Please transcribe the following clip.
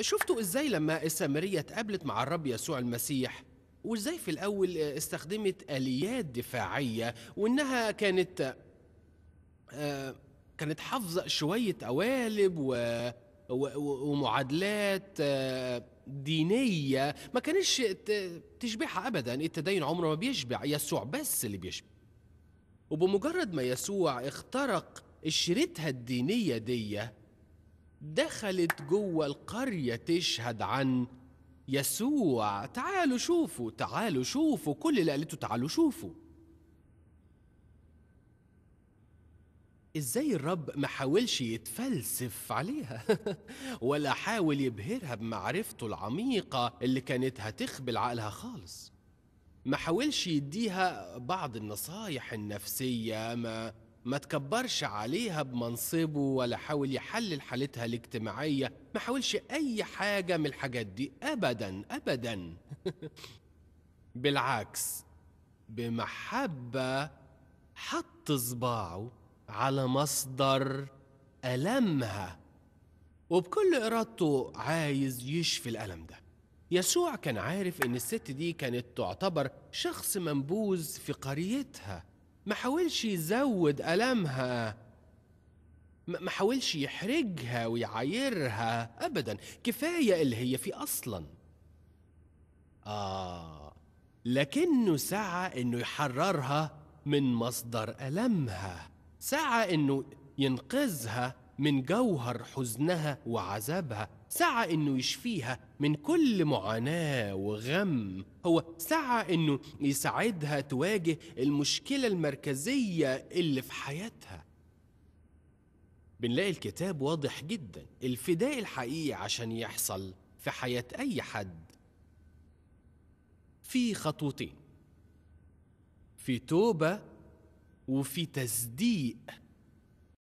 شفتوا ازاي لما السامريه اتقابلت مع الرب يسوع المسيح وازاي في الاول استخدمت اليات دفاعيه وانها كانت آه، كانت حافظه شويه قوالب و ومعادلات آه، دينية ما كانش تشبعها أبدا التدين عمره ما بيشبع يسوع بس اللي بيشبع وبمجرد ما يسوع اخترق شريتها الدينية دي دخلت جوه القرية تشهد عن يسوع تعالوا شوفوا تعالوا شوفوا كل اللي قالته تعالوا شوفوا ازاي الرب ما حاولش يتفلسف عليها ولا حاول يبهرها بمعرفته العميقة اللي كانت هتخبل عقلها خالص ما حاولش يديها بعض النصايح النفسية ما ما تكبرش عليها بمنصبه ولا حاول يحلل حالتها الاجتماعية ما حاولش أي حاجة من الحاجات دي أبدا أبدا بالعكس بمحبة حط صباعه على مصدر ألمها وبكل إرادته عايز يشفي الألم ده يسوع كان عارف إن الست دي كانت تعتبر شخص منبوذ في قريتها ما حاولش يزود ألمها ما حاولش يحرجها ويعايرها أبدا كفاية اللي هي فيه أصلا آه لكنه سعى إنه يحررها من مصدر ألمها سعى إنه ينقذها من جوهر حزنها وعذابها سعى انه يشفيها من كل معاناه وغم هو سعى انه يساعدها تواجه المشكله المركزيه اللي في حياتها بنلاقي الكتاب واضح جدا الفداء الحقيقي عشان يحصل في حياه اي حد في خطوتين في توبه وفي تصديق